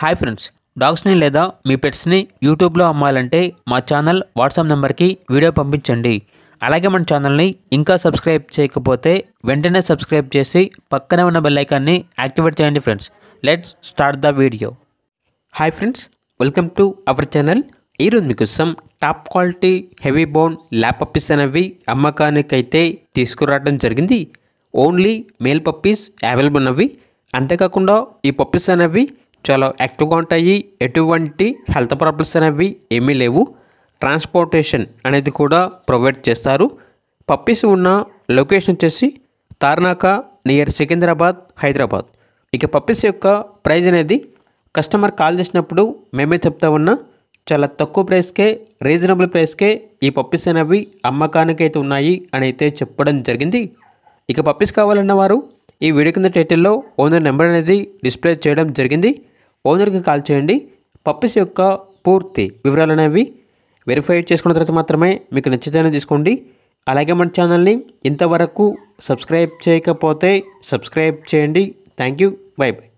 hi friends డాగ్స్ని లేదా మీ పెట్స్ని యూట్యూబ్లో అమ్మాలంటే మా ఛానల్ వాట్సాప్ నెంబర్కి వీడియో పంపించండి అలాగే మన ఛానల్ని ఇంకా సబ్స్క్రైబ్ చేయకపోతే వెంటనే సబ్స్క్రైబ్ చేసి పక్కనే ఉన్న బెల్లైకాన్ని యాక్టివేట్ చేయండి friends let's start the video hi friends welcome to our channel ఈరోజు మీకోసం top quality heavy bone lab puppies అనేవి అమ్మకానికైతే తీసుకురావడం జరిగింది ఓన్లీ మేల్ పప్పీస్ అవైలబుల్ ఉన్నవి అంతేకాకుండా ఈ పప్పీస్ అనేవి చాలా యాక్టివ్గా ఉంటాయి ఎటువంటి హెల్త్ ప్రాబ్లమ్స్ అనేవి ఏమీ లేవు ట్రాన్స్పోర్టేషన్ అనేది కూడా ప్రొవైడ్ చేస్తారు పప్పీస్ ఉన్న లొకేషన్ వచ్చేసి తార్నాక నియర్ సికింద్రాబాద్ హైదరాబాద్ ఇక పప్పీస్ యొక్క ప్రైజ్ అనేది కస్టమర్ కాల్ చేసినప్పుడు మేమే చెప్తా ఉన్నా చాలా తక్కువ ప్రైస్కే రీజనబుల్ ప్రైస్కే ఈ పప్పీస్ అనేవి అమ్మకానికి అయితే ఉన్నాయి అని అయితే చెప్పడం జరిగింది ఇక పప్పీస్ కావాలన్న వారు ఈ వీడియో కింద టైటిల్లో ఓనర్ నెంబర్ అనేది డిస్ప్లే చేయడం జరిగింది ఓనర్కి కాల్ చేయండి పప్పీస్ యొక్క పూర్తి వివరాలు అనేవి వెరిఫై చేసుకున్న తర్వాత మాత్రమే మీకు నచ్చితేనే తీసుకోండి అలాగే మన ఛానల్ని ఇంతవరకు సబ్స్క్రైబ్ చేయకపోతే సబ్స్క్రైబ్ చేయండి థ్యాంక్ యూ బై బై